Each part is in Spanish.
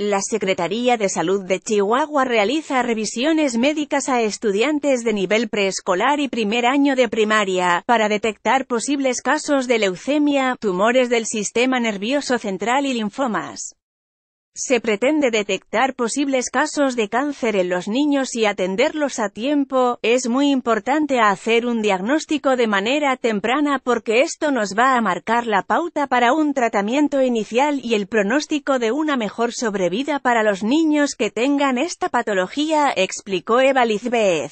La Secretaría de Salud de Chihuahua realiza revisiones médicas a estudiantes de nivel preescolar y primer año de primaria, para detectar posibles casos de leucemia, tumores del sistema nervioso central y linfomas. Se pretende detectar posibles casos de cáncer en los niños y atenderlos a tiempo, es muy importante hacer un diagnóstico de manera temprana porque esto nos va a marcar la pauta para un tratamiento inicial y el pronóstico de una mejor sobrevida para los niños que tengan esta patología, explicó Eva Lizbeth.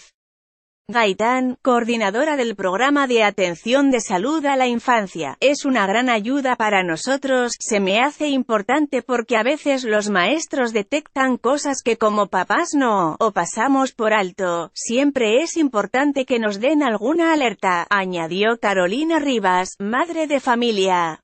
Gaitán, coordinadora del programa de atención de salud a la infancia, es una gran ayuda para nosotros, se me hace importante porque a veces los maestros detectan cosas que como papás no, o pasamos por alto, siempre es importante que nos den alguna alerta, añadió Carolina Rivas, madre de familia.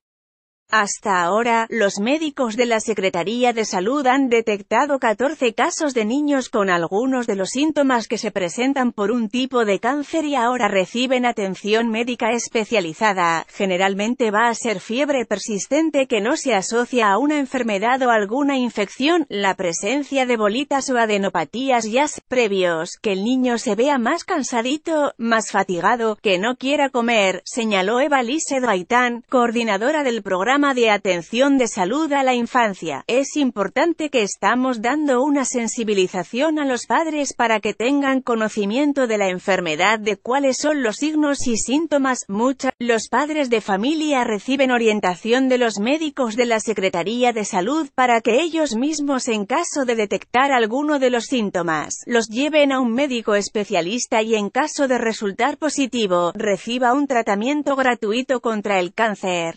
Hasta ahora, los médicos de la Secretaría de Salud han detectado 14 casos de niños con algunos de los síntomas que se presentan por un tipo de cáncer y ahora reciben atención médica especializada. Generalmente va a ser fiebre persistente que no se asocia a una enfermedad o alguna infección, la presencia de bolitas o adenopatías ya previos, que el niño se vea más cansadito, más fatigado, que no quiera comer, señaló Eva Lise coordinadora del programa de atención de salud a la infancia, es importante que estamos dando una sensibilización a los padres para que tengan conocimiento de la enfermedad de cuáles son los signos y síntomas. Mucha. los padres de familia reciben orientación de los médicos de la Secretaría de Salud para que ellos mismos en caso de detectar alguno de los síntomas, los lleven a un médico especialista y en caso de resultar positivo, reciba un tratamiento gratuito contra el cáncer.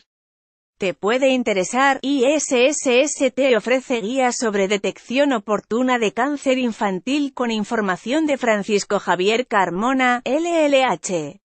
Te puede interesar, ISSS te ofrece guías sobre detección oportuna de cáncer infantil con información de Francisco Javier Carmona, LLH.